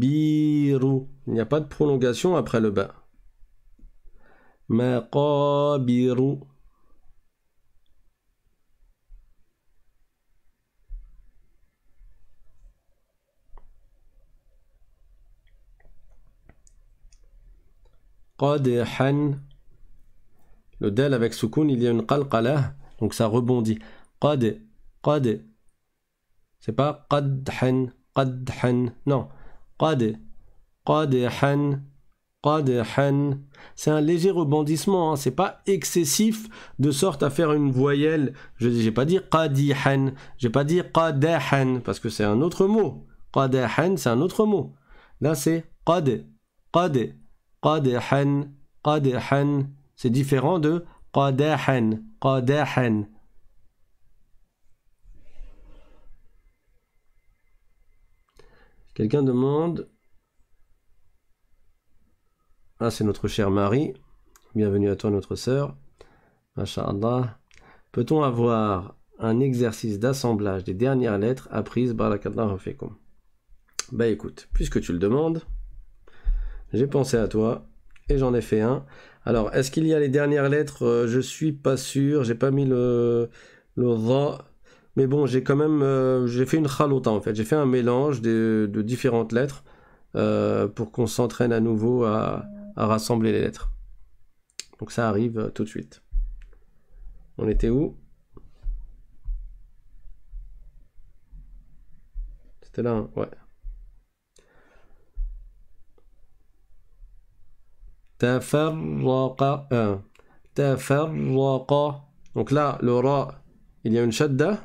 S1: Il n'y a pas de prolongation après le ba. Maqabiru. Qadhan. Le del avec soukoun, il y a une qalqalah, donc ça rebondit. Qad, qad, c'est pas qadhan, qadhan. Non. Qad. Qadhan. Qadhan. C'est un léger rebondissement, hein. c'est pas excessif de sorte à faire une voyelle. Je n'ai pas dit qadihan, j'ai pas dit qadahan parce que c'est un autre mot. Qadahan, c'est un autre mot. Là, c'est qad, qad, qadahan, qadahan. C'est différent de qadahan, qadahan. Quelqu'un demande. Ah, c'est notre cher Marie. Bienvenue à toi, notre sœur. Masha'Allah. Peut-on avoir un exercice d'assemblage des dernières lettres apprises par la Fikum Bah écoute, puisque tu le demandes, j'ai pensé à toi et j'en ai fait un. Alors, est-ce qu'il y a les dernières lettres euh, Je suis pas sûr, j'ai pas mis le, le dha mais bon, j'ai quand même euh, j'ai fait une chalota en fait. J'ai fait un mélange de, différentes lettres euh, pour qu'on s'entraîne à nouveau à, rassembler les lettres. Donc ça arrive euh, tout de suite. On était où C'était là, ouais. hein ouais. Donc là, le ra, il y a une shadda.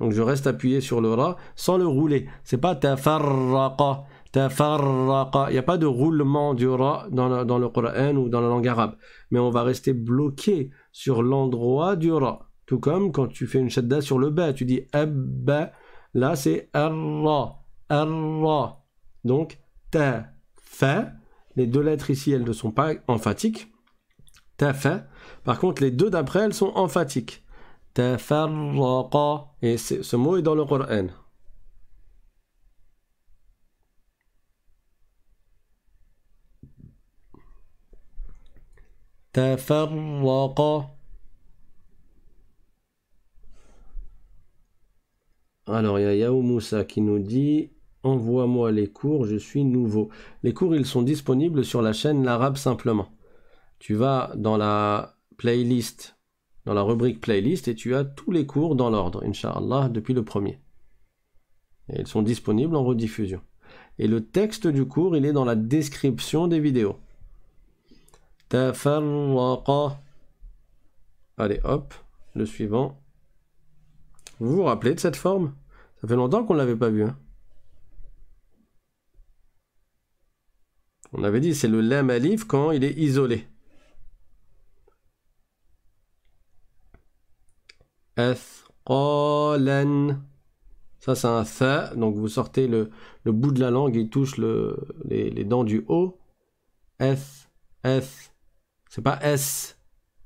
S1: Donc je reste appuyé sur le ra sans le rouler. C'est pas tafarraqa, tafarraqa. Il n'y a pas de roulement du ra dans, le Coran ou dans la langue arabe. Mais on va rester bloqué sur l'endroit du ra. Tout comme quand tu fais une shadda sur le ba, tu dis abba. Là c'est arra, arra. Donc ta, fa. Les deux lettres ici, elles ne sont pas emphatiques. Ta, fa. Par contre, les deux d'après, elles sont emphatiques. Et ce mot est dans le Coran. Alors, il y a Yaoumoussa qui nous dit Envoie-moi les cours, je suis nouveau. Les cours, ils sont disponibles sur la chaîne L'Arabe simplement. Tu vas dans la playlist dans la rubrique playlist et tu as tous les cours dans l'ordre, Inch'Allah, depuis le premier. Et ils sont disponibles en rediffusion. Et le texte du cours, il est dans la description des vidéos. Tafarraqa. Allez, hop, le suivant. Vous vous rappelez de cette forme Ça fait longtemps qu'on ne l'avait pas vue. Hein. On avait dit c'est le lam alif quand il est isolé. N. Ça, c'est un tha, donc vous sortez le, bout de la langue, il touche le, les, dents du haut. S, S, C'est pas S.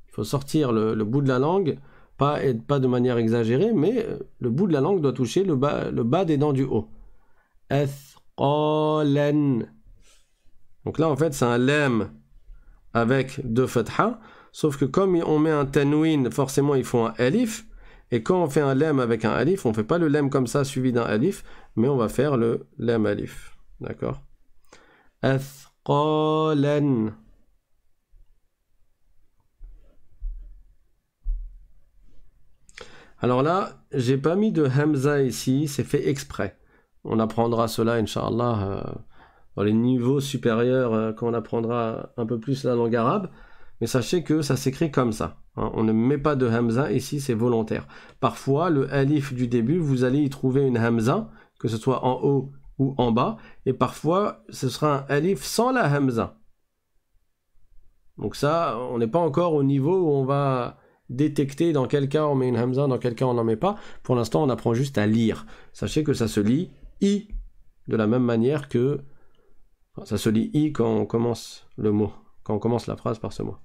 S1: Il faut sortir le, bout de la langue, pas, pas de manière exagérée, mais euh, le bout de la langue doit toucher le bas, le bas des dents du haut. N. Donc là, en fait, c'est un lem avec deux fathas, sauf que comme on met un tanwin, forcément, il faut un elif. Et quand on fait un lem avec un alif, on ne fait pas le lem comme ça suivi d'un alif, mais on va faire le lem alif. D'accord Alors là, j'ai pas mis de hamza ici, c'est fait exprès. On apprendra cela, inshallah, euh, dans les niveaux supérieurs, euh, quand on apprendra un peu plus la langue arabe sachez que ça s'écrit comme ça. Hein. On ne met pas de hamza ici, c'est volontaire. Parfois, le alif du début, vous allez y trouver une hamza, que ce soit en haut ou en bas. Et parfois, ce sera un alif sans la hamza. Donc ça, on n'est pas encore au niveau où on va détecter dans quel cas on met une hamza, dans quel cas on n'en met pas. Pour l'instant, on apprend juste à lire. Sachez que ça se lit i de la même manière que ça se lit i quand on commence le mot, quand on commence la phrase par ce mot.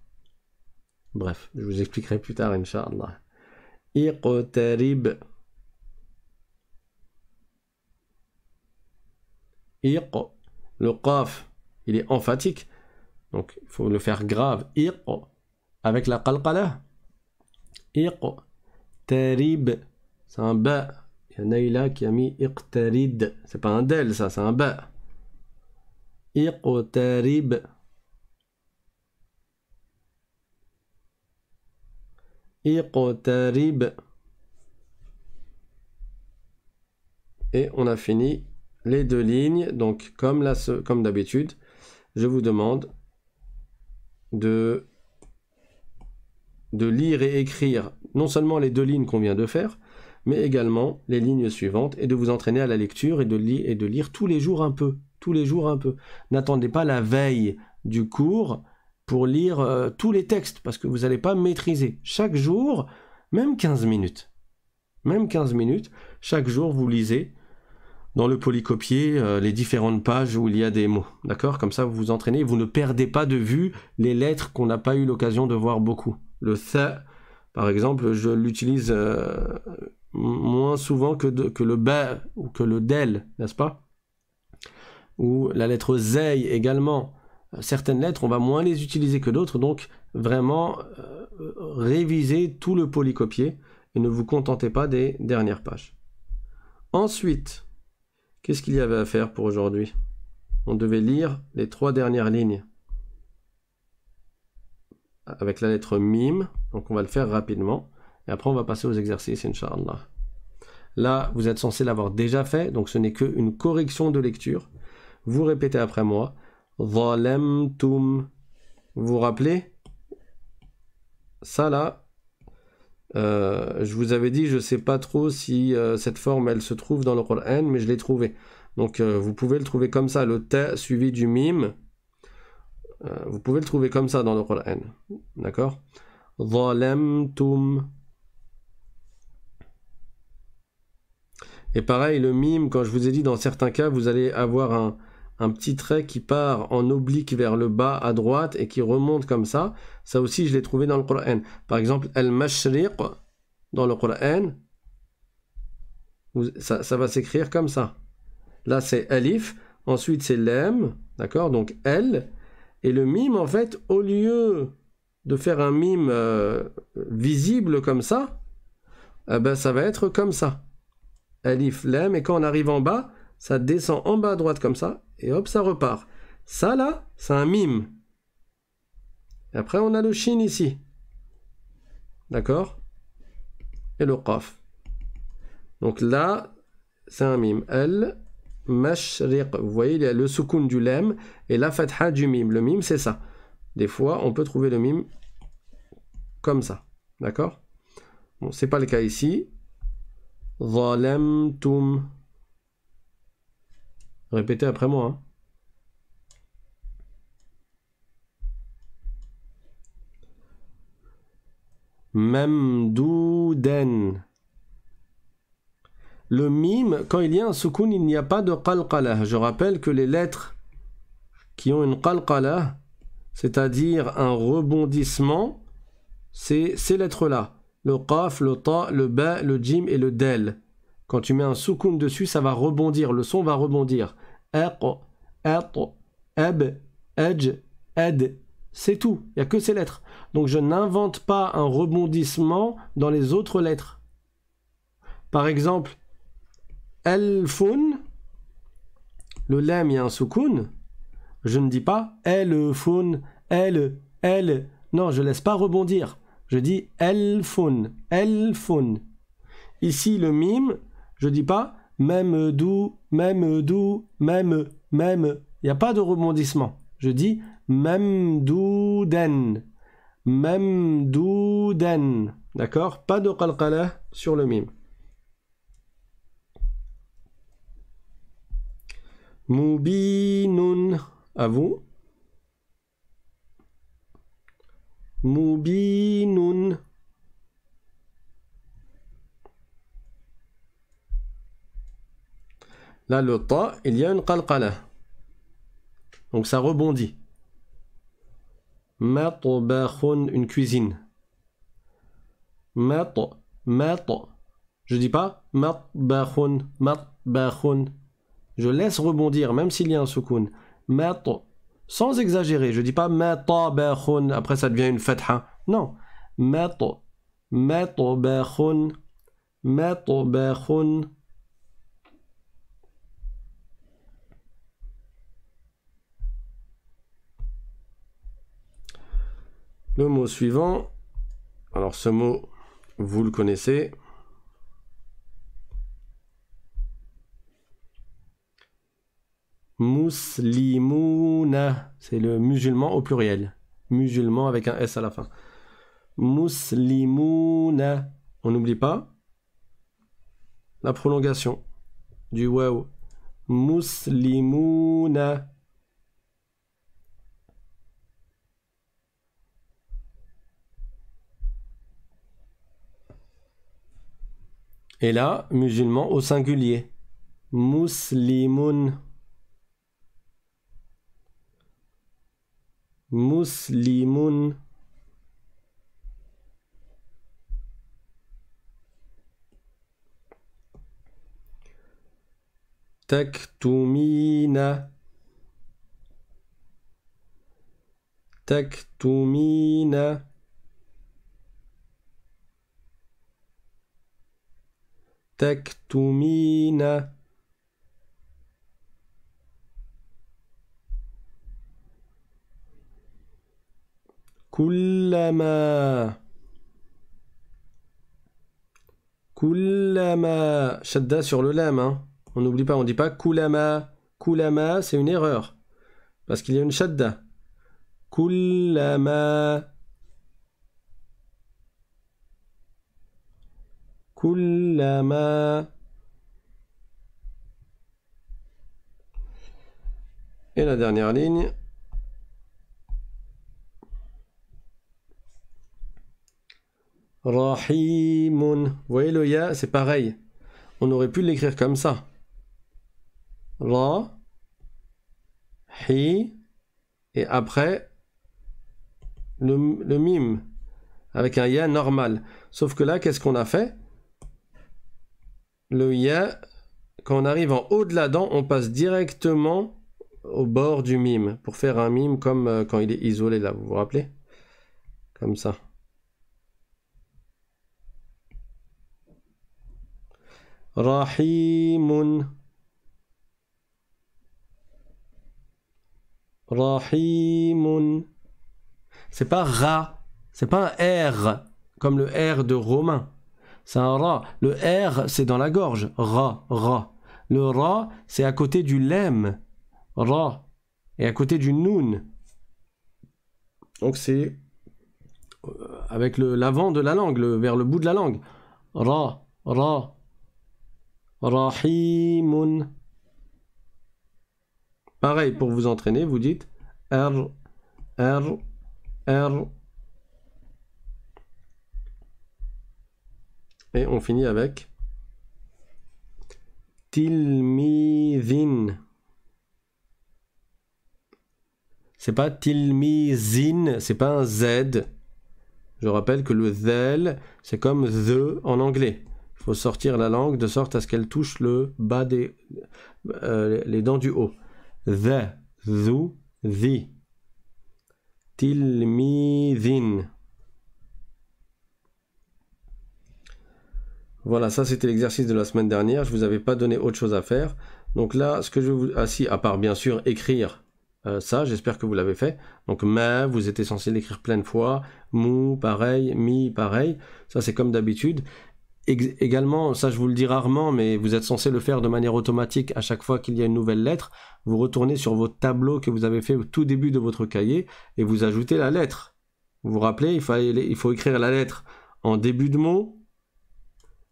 S1: Bref, je vous expliquerai plus tard, Inch'Allah. Iqtarib. Iq, le qaf, il est emphatique, donc il faut le faire grave. Iq, avec la qalqala. Iq, c'est un ba. Il y a Naïla qui a mis iqtarid, c'est pas un del ça, c'est un ba. Iqtarib. Et on a fini les deux lignes. Donc, comme, comme d'habitude, je vous demande de, de lire et écrire non seulement les deux lignes qu'on vient de faire, mais également les lignes suivantes et de vous entraîner à la lecture et de, lire, et de lire tous les jours un peu. Tous les jours un peu. N'attendez pas la veille du cours pour lire euh, tous les textes, parce que vous n'allez pas maîtriser. Chaque jour, même 15 minutes, même 15 minutes, chaque jour, vous lisez dans le polycopier euh, les différentes pages où il y a des mots. D'accord Comme ça, vous vous entraînez, vous ne perdez pas de vue les lettres qu'on n'a pas eu l'occasion de voir beaucoup. Le th », par exemple, je l'utilise euh, moins souvent que, que le b » ou que le del, n'est-ce pas Ou la lettre z » également certaines lettres, on va moins les utiliser que d'autres, donc vraiment euh, révisez tout le polycopier et ne vous contentez pas des dernières pages. Ensuite, qu'est-ce qu'il y avait à faire pour aujourd'hui On devait lire les trois dernières lignes avec la lettre MIM. donc on va le faire rapidement, et après on va passer aux exercices, Inch'Allah. Là, vous êtes censé l'avoir déjà fait, donc ce n'est qu'une correction de lecture. Vous répétez après moi, Zalamtum. Vous vous rappelez Ça là, euh, je vous avais dit, je ne sais pas trop si euh, cette forme elle se trouve dans le Coran, mais je l'ai trouvée. Donc euh, vous pouvez le trouver comme ça, le ta suivi du mime. vous pouvez le trouver comme ça dans le Coran. D'accord Zalamtum. Et pareil, le mime, quand je vous ai dit, dans certains cas, vous allez avoir un, un petit trait qui part en oblique vers le bas à droite et qui remonte comme ça. Ça aussi, je l'ai trouvé dans le Coran. Par exemple, el mashriq dans le Coran, ça, ça va s'écrire comme ça. Là, c'est Alif, ensuite c'est Lem, d'accord Donc L. Et le mime, en fait, au lieu de faire un mime euh, visible comme ça, eh ben, ça va être comme ça. Alif, Lem, et quand on arrive en bas, ça descend en bas à droite comme ça, et hop, ça repart. Ça là, c'est un mime. après, on a le shin ici. D'accord Et le qaf. Donc là, c'est un mime. El, mashriq. Vous voyez, il y a le soukoun du lem et la fatha du mime. Le mime, c'est ça. Des fois, on peut trouver le mime comme ça. D'accord Bon, c'est pas le cas ici. Zalamtum. Répétez après moi. Hein. Mem Le mime, quand il y a un soukoun, il n'y a pas de qalqalah. Je rappelle que les lettres qui ont une qalqalah, c'est-à-dire un rebondissement, c'est ces lettres-là. Le qaf, le ta, le ba, le jim et le del. Quand tu mets un soukoun dessus, ça va rebondir, le son va rebondir. C'est tout, il n'y a que ces lettres. Donc je n'invente pas un rebondissement dans les autres lettres. Par exemple, el elfoun, le lem, il y a un soukoun. Je ne dis pas elfoun, el, el. Non, je laisse pas rebondir. Je dis el elfoun. Ici, le mime, je dis pas même dou même doux, même, même. Il n'y a pas de rebondissement. Je dis même d'en, Même d'en, D'accord Pas de qalqala sur le mime. Moubinoun. À vous. Moubinoun. Là, le ta, il y a une qalqala. Donc ça rebondit. Matbakhun, une cuisine. Mat, mat. Je dis pas matbakhun, matbakhun. Je laisse rebondir, même s'il y a un soukoun. Mat, sans exagérer. Je dis pas matba'khun. après ça devient une fatha. Non. Mat, matbakhun, matbakhun. Le mot suivant, alors ce mot, vous le connaissez. Muslimuna, c'est le musulman au pluriel. Musulman avec un S à la fin. Muslimuna. On n'oublie pas la prolongation du waouh. Muslimuna. Et là, musulman au singulier. muslimun, muslimun, Taktumina. Taktumina. تكتمين Kulama. Kulama. chadda sur le lame hein. on n'oublie pas on dit pas kulama kulama c'est une erreur parce qu'il y a une shadda kulama كلما Et la dernière ligne. Rahimun. Vous voyez le ya, c'est pareil. On aurait pu l'écrire comme ça. Ra. Hi. Et après, le, le mime. Avec un ya normal. Sauf que là, qu'est-ce qu'on a fait le ya, quand on arrive en haut de la dent, on passe directement au bord du mime pour faire un mime comme euh, quand il est isolé là, vous vous rappelez Comme ça. Rahimun. Rahimun. C'est pas ra, c'est pas un R comme le R de Romain. C'est un ra. Le R, c'est dans la gorge. Ra, ra. Le ra, c'est à côté du lem. Ra. Et à côté du noun. Donc c'est euh, avec l'avant de la langue, vers le bout de la langue. Ra, ra. Rahimun. Pareil, pour vous entraîner, vous dites R, R, R. Et on finit avec til-mi-zin C'est pas Tilmizin, c'est pas un Z. Je rappelle que le zel, c'est comme the en anglais. Il faut sortir la langue de sorte à ce qu'elle touche le bas des euh, les dents du haut. The, zu, the. zin Voilà, ça c'était l'exercice de la semaine dernière. Je ne vous avais pas donné autre chose à faire. Donc là, ce que je vous... Ah si, à part bien sûr écrire euh, ça, j'espère que vous l'avez fait. Donc ma, vous êtes censé l'écrire plein de fois. Mou, pareil. Mi, pareil. Ça c'est comme d'habitude. Également, ça je vous le dis rarement, mais vous êtes censé le faire de manière automatique à chaque fois qu'il y a une nouvelle lettre. Vous retournez sur votre tableau que vous avez fait au tout début de votre cahier et vous ajoutez la lettre. Vous vous rappelez, il faut écrire la lettre en début de mot,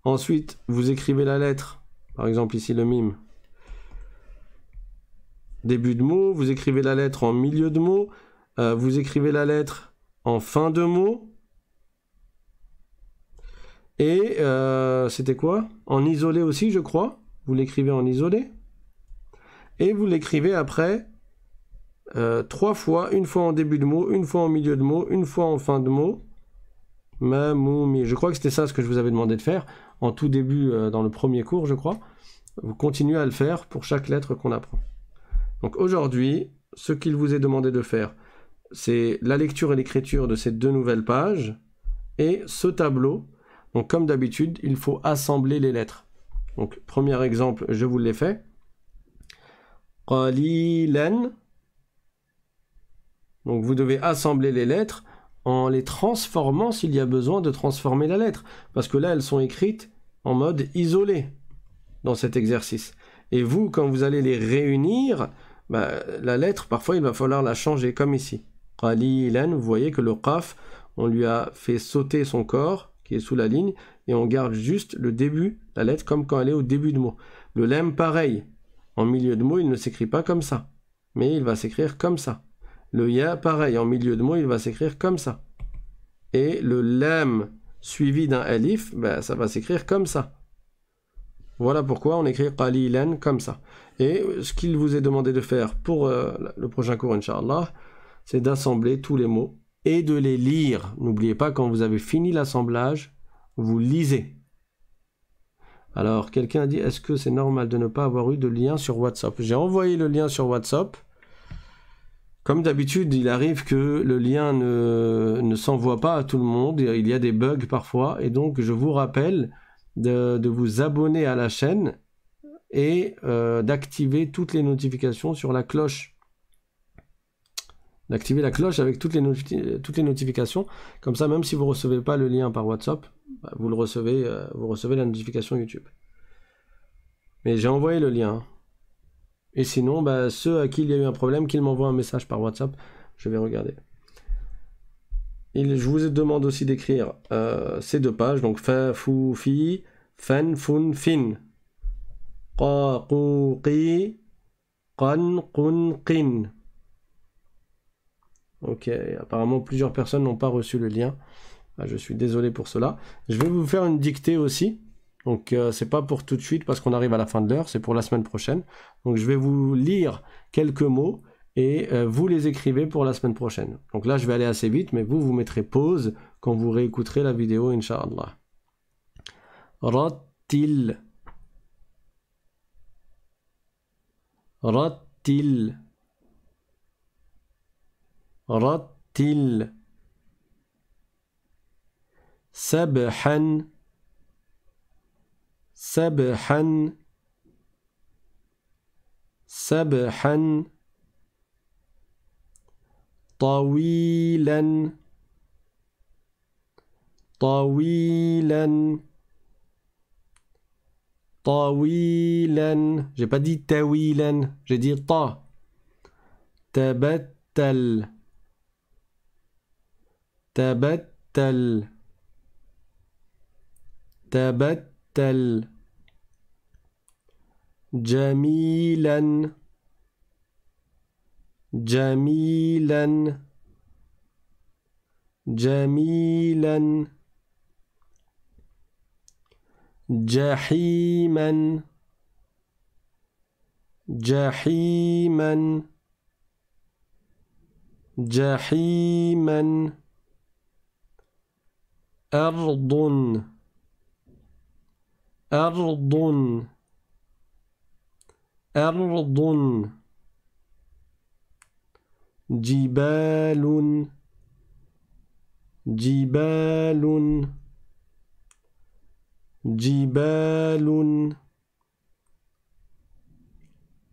S1: Ensuite, vous écrivez la lettre. Par exemple, ici, le mime. Début de mot, vous écrivez la lettre en milieu de mot, euh, vous écrivez la lettre en fin de mot. Et euh, c'était quoi En isolé aussi, je crois. Vous l'écrivez en isolé. Et vous l'écrivez après euh, trois fois, une fois en début de mot, une fois en milieu de mot, une fois en fin de mot. Je crois que c'était ça ce que je vous avais demandé de faire en tout début, euh, dans le premier cours, je crois. Vous continuez à le faire pour chaque lettre qu'on apprend. Donc aujourd'hui, ce qu'il vous est demandé de faire, c'est la lecture et l'écriture de ces deux nouvelles pages et ce tableau. Donc comme d'habitude, il faut assembler les lettres. Donc premier exemple, je vous l'ai fait. Donc vous devez assembler les lettres en les transformant s'il y a besoin de transformer la lettre. Parce que là, elles sont écrites en mode isolé dans cet exercice. Et vous, quand vous allez les réunir, bah, la lettre, parfois, il va falloir la changer, comme ici. Qalilan, vous voyez que le qaf, on lui a fait sauter son corps, qui est sous la ligne, et on garde juste le début, la lettre, comme quand elle est au début de mot. Le lem, pareil. En milieu de mot, il ne s'écrit pas comme ça, mais il va s'écrire comme ça. Le ya, pareil, en milieu de mot, il va s'écrire comme ça. Et le lem » suivi d'un elif », ben, ça va s'écrire comme ça. Voilà pourquoi on écrit qalilan comme ça. Et ce qu'il vous est demandé de faire pour euh, le prochain cours, Inch'Allah, c'est d'assembler tous les mots et de les lire. N'oubliez pas, quand vous avez fini l'assemblage, vous lisez. Alors, quelqu'un a dit, est-ce que c'est normal de ne pas avoir eu de lien sur WhatsApp J'ai envoyé le lien sur WhatsApp. Comme d'habitude, il arrive que le lien ne, s'envoie pas à tout le monde, il y a des bugs parfois, et donc je vous rappelle de, vous abonner à la chaîne et euh, d'activer toutes les notifications sur la cloche. D'activer la cloche avec toutes les, toutes les notifications. Comme ça, même si vous ne recevez pas le lien par WhatsApp, bah, vous, le recevez, euh, vous recevez la notification YouTube. Mais j'ai envoyé le lien. Et sinon, bah, ceux à qui il y a eu un problème, qu'ils m'envoient un message par WhatsApp, je vais regarder. je vous demande aussi d'écrire euh, ces deux pages, donc fa, fou, fi, fan, fun, fin. Qa, qan, Ok, apparemment plusieurs personnes n'ont pas reçu le lien. Bah, je suis désolé pour cela. Je vais vous faire une dictée aussi. Donc euh, c'est pas pour tout de suite parce qu'on arrive à la fin de l'heure, c'est pour la semaine prochaine. Donc je vais vous lire quelques mots et euh, vous les écrivez pour la semaine prochaine. Donc là je vais aller assez vite, mais vous vous mettrez pause quand vous réécouterez la vidéo, inshallah. Ratil. Ratil. Ratil. Sabhan. سبحا سبحا طويلا طويلا طويلا j'ai pas dit tawilan j'ai dit ta تبتل تبتل تبتل تل جميلا جميلا جميلا جحيما جحيما جحيما أرض أرض أرض جبال جبال جبال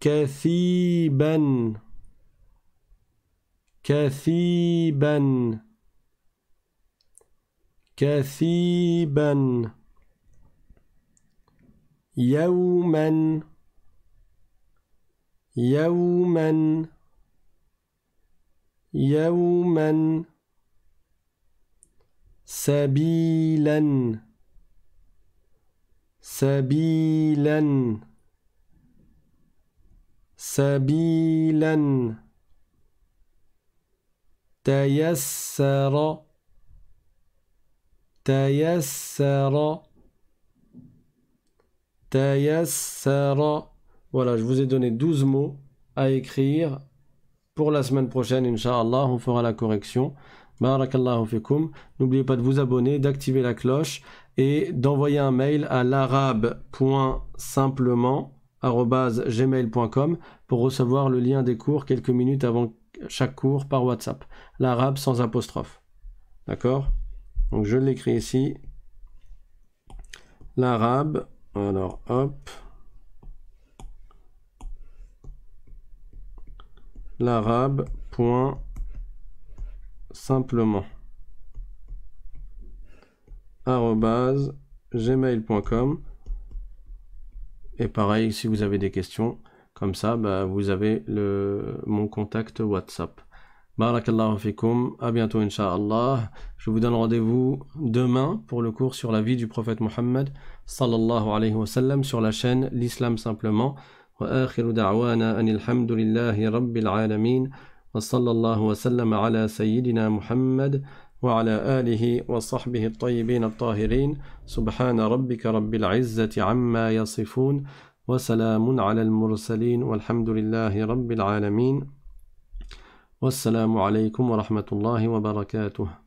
S1: كثيبا كثيبا كثيبا يوما يوما يوما سبيلا سبيلا سبيلا تيسر تيسر Voilà, je vous ai donné 12 mots à écrire pour la semaine prochaine, Inch'Allah, on fera la correction. Barakallahu fikum. N'oubliez pas de vous abonner, d'activer la cloche et d'envoyer un mail à l'arabe.simplement.gmail.com pour recevoir le lien des cours quelques minutes avant chaque cours par WhatsApp. L'arabe sans apostrophe. D'accord Donc je l'écris ici. L'arabe alors, hop. L'arabe, simplement. Arrobase, gmail.com. Et pareil, si vous avez des questions, comme ça, bah, vous avez le, mon contact WhatsApp. Barakallahu fikum, à bientôt inshallah. Je vous donne rendez-vous demain pour le cours sur la vie du prophète Mohammed. صلى الله عليه وسلم sur la chaîne L'Islam simplement. وآخر دعوانا أن الحمد لله رب العالمين وصلى الله وسلم على سيدنا محمد وعلى آله وصحبه الطيبين الطاهرين سبحان ربك رب العزة عما يصفون وسلام على المرسلين والحمد لله رب العالمين والسلام عليكم ورحمة الله وبركاته